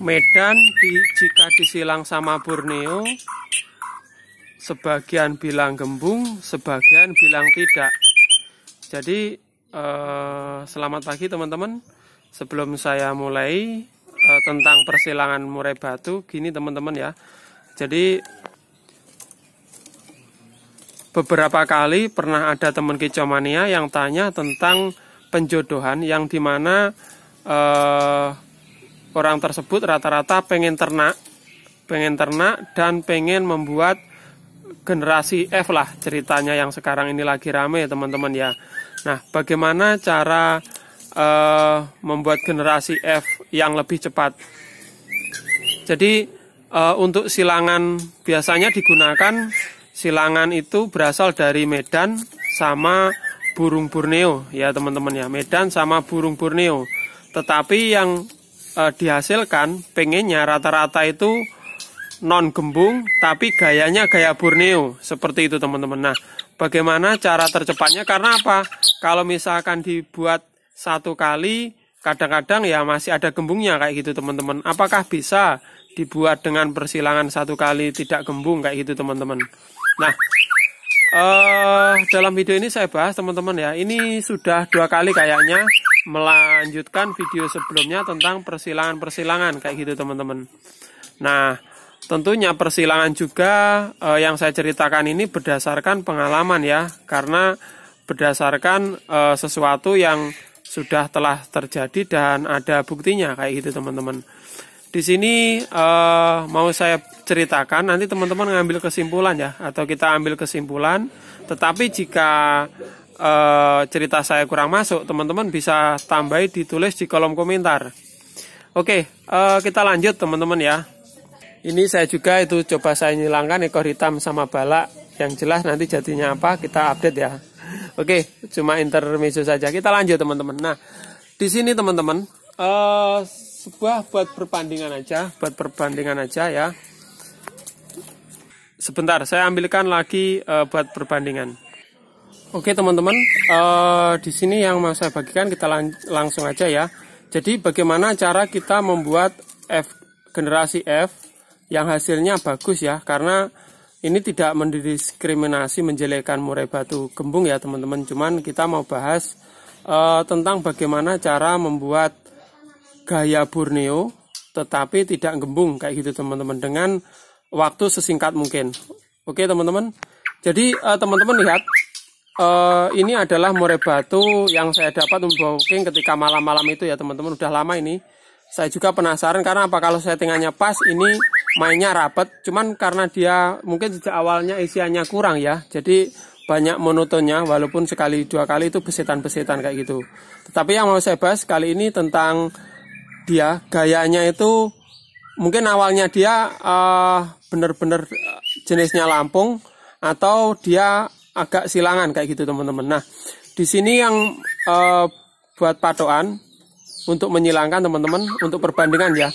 Medan di, jika disilang sama Borneo sebagian bilang gembung sebagian bilang tidak jadi eh, selamat pagi teman-teman sebelum saya mulai eh, tentang persilangan murai batu gini teman-teman ya jadi beberapa kali pernah ada teman kicomania yang tanya tentang penjodohan yang dimana eh, orang tersebut rata-rata pengen ternak, pengen ternak dan pengen membuat generasi F lah ceritanya yang sekarang ini lagi rame teman-teman ya. Nah, bagaimana cara uh, membuat generasi F yang lebih cepat? Jadi uh, untuk silangan biasanya digunakan silangan itu berasal dari Medan sama burung Borneo ya teman-teman ya. Medan sama burung Borneo. Tetapi yang e, dihasilkan pengennya rata-rata itu non gembung tapi gayanya gaya Borneo seperti itu teman-teman nah bagaimana cara tercepatnya karena apa kalau misalkan dibuat satu kali kadang-kadang ya masih ada gembungnya kayak gitu teman-teman apakah bisa dibuat dengan persilangan satu kali tidak gembung kayak gitu teman-teman nah uh, dalam video ini saya bahas teman-teman ya ini sudah dua kali kayaknya melanjutkan video sebelumnya tentang persilangan-persilangan kayak gitu teman-teman. Nah, tentunya persilangan juga eh, yang saya ceritakan ini berdasarkan pengalaman ya, karena berdasarkan eh, sesuatu yang sudah telah terjadi dan ada buktinya kayak gitu teman-teman. Di sini eh, mau saya ceritakan nanti teman-teman ngambil kesimpulan ya atau kita ambil kesimpulan. Tetapi jika Eh, cerita saya kurang masuk, teman-teman bisa tambahi ditulis di kolom komentar. Oke, eh, kita lanjut teman-teman ya. Ini saya juga itu coba saya nyilangkan ekor hitam sama balak. Yang jelas nanti jadinya apa kita update ya. Oke, cuma intermezzo saja. Kita lanjut teman-teman. Nah, di sini teman-teman eh, sebuah buat perbandingan aja, buat perbandingan aja ya. Sebentar, saya ambilkan lagi uh, buat perbandingan. Oke teman-teman, uh, di sini yang mau saya bagikan kita lang langsung aja ya. Jadi bagaimana cara kita membuat F generasi F yang hasilnya bagus ya, karena ini tidak mendiskriminasi menjelekan murai batu gembung ya teman-teman. Cuman kita mau bahas uh, tentang bagaimana cara membuat gaya Borneo tetapi tidak gembung kayak gitu teman-teman dengan waktu sesingkat mungkin. Oke teman-teman. Jadi eh, teman-teman lihat Uh, ini adalah murai batu yang saya dapat unboxing ketika malam-malam itu ya teman-teman udah lama ini saya juga penasaran karena apa kalau settingannya pas ini mainnya rapet cuman karena dia mungkin sejak awalnya isiannya kurang ya jadi banyak monotonnya walaupun sekali dua kali itu besetan-besetan kayak gitu tetapi yang mau saya bahas kali ini tentang dia gayanya itu mungkin awalnya dia bener-bener uh, bener -bener jenisnya Lampung atau dia agak silangan kayak gitu teman-teman. Nah, di sini yang e, buat patokan untuk menyilangkan teman-teman untuk perbandingan ya.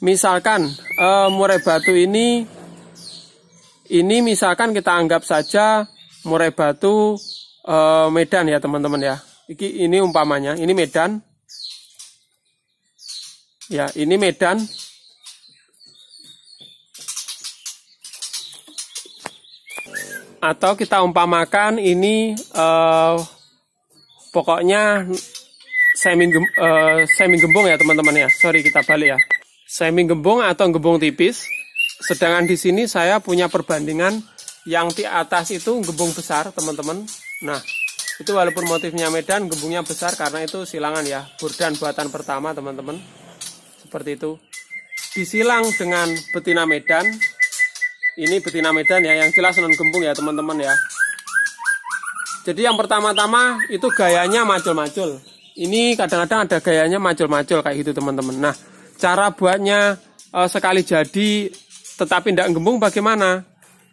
Misalkan e, murai batu ini ini misalkan kita anggap saja murai batu e, Medan ya teman-teman ya. Iki ini umpamanya, ini Medan. Ya, ini Medan atau kita umpamakan ini uh, pokoknya semi gem, uh, semi gembung ya teman-teman ya sorry kita balik ya semi gembung atau gembung tipis sedangkan di sini saya punya perbandingan yang di atas itu gembung besar teman-teman nah itu walaupun motifnya Medan gembungnya besar karena itu silangan ya burdan buatan pertama teman-teman seperti itu disilang dengan betina Medan ini betina Medan ya yang jelas non gembung ya teman-teman ya jadi yang pertama-tama itu gayanya macul-macul ini kadang-kadang ada gayanya macul-macul kayak gitu teman-teman nah cara buatnya e, sekali jadi tetapi tidak gembung bagaimana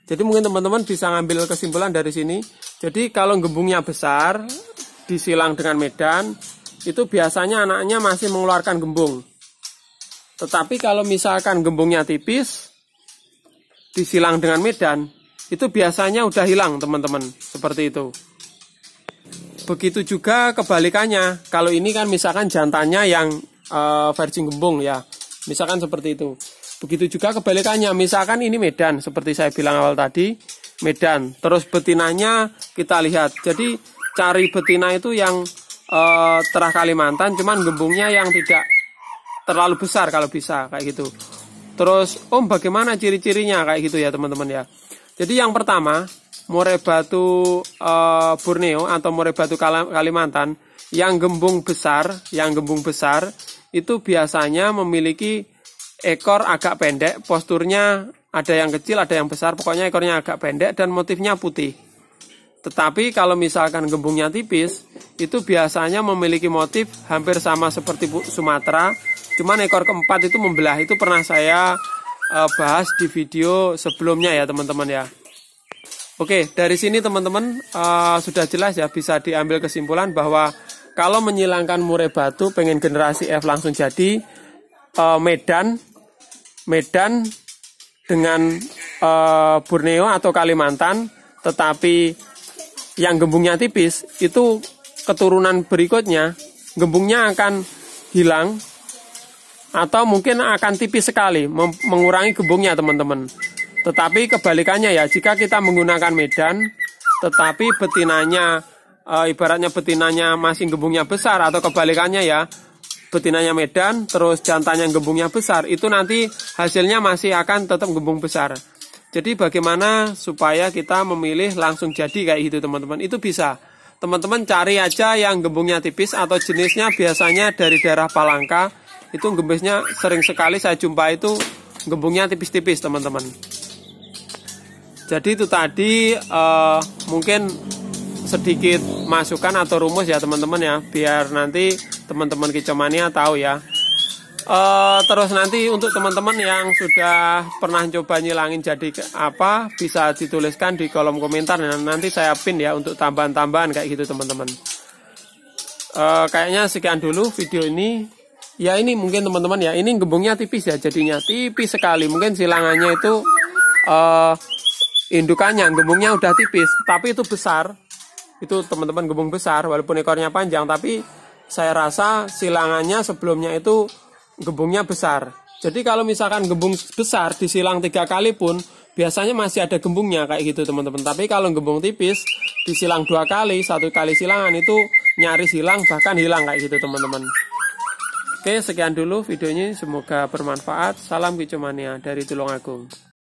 jadi mungkin teman-teman bisa ngambil kesimpulan dari sini jadi kalau gembungnya besar disilang dengan Medan itu biasanya anaknya masih mengeluarkan gembung tetapi kalau misalkan gembungnya tipis disilang dengan medan itu biasanya udah hilang teman-teman seperti itu begitu juga kebalikannya kalau ini kan misalkan jantannya yang uh, virgin gembung ya misalkan seperti itu begitu juga kebalikannya misalkan ini medan seperti saya bilang awal tadi medan terus betinanya kita lihat jadi cari betina itu yang uh, terah Kalimantan cuman gembungnya yang tidak terlalu besar kalau bisa kayak gitu Terus om bagaimana ciri-cirinya kayak gitu ya teman-teman ya. Jadi yang pertama more batu e, Borneo atau more batu Kalimantan yang gembung besar, yang gembung besar itu biasanya memiliki ekor agak pendek, posturnya ada yang kecil, ada yang besar, pokoknya ekornya agak pendek dan motifnya putih. Tetapi kalau misalkan gembungnya tipis, itu biasanya memiliki motif hampir sama seperti Sumatera, Cuman ekor keempat itu membelah itu pernah saya uh, bahas di video sebelumnya ya teman-teman ya. Oke, dari sini teman-teman uh, sudah jelas ya bisa diambil kesimpulan bahwa kalau menyilangkan murai batu pengen generasi F langsung jadi uh, Medan Medan dengan uh, Borneo atau Kalimantan tetapi yang gembungnya tipis itu keturunan berikutnya gembungnya akan hilang atau mungkin akan tipis sekali mengurangi gembungnya teman-teman tetapi kebalikannya ya jika kita menggunakan medan tetapi betinanya e, ibaratnya betinanya masih gembungnya besar atau kebalikannya ya betinanya medan terus jantannya gembungnya besar itu nanti hasilnya masih akan tetap gembung besar jadi bagaimana supaya kita memilih langsung jadi kayak gitu teman-teman itu bisa teman-teman cari aja yang gembungnya tipis atau jenisnya biasanya dari daerah Palangka itu gembesnya sering sekali saya jumpa itu gembungnya tipis-tipis teman-teman jadi itu tadi uh, mungkin sedikit masukan atau rumus ya teman-teman ya biar nanti teman-teman kicomania tahu ya Uh, terus nanti untuk teman-teman yang sudah pernah coba nyilangin jadi apa bisa dituliskan di kolom komentar dan nanti saya pin ya untuk tambahan-tambahan kayak gitu teman-teman. Uh, kayaknya sekian dulu video ini ya ini mungkin teman-teman ya ini gembungnya tipis ya jadinya tipis sekali mungkin silangannya itu uh, indukannya gembungnya udah tipis tapi itu besar itu teman-teman gembung besar walaupun ekornya panjang tapi saya rasa silangannya sebelumnya itu gembungnya besar jadi kalau misalkan gembung besar disilang tiga kali pun biasanya masih ada gembungnya kayak gitu teman-teman tapi kalau gembung tipis disilang dua kali satu kali silangan itu nyaris hilang bahkan hilang kayak gitu teman-teman Oke, sekian dulu videonya. Semoga bermanfaat. Salam kicomania dari Tulungagung.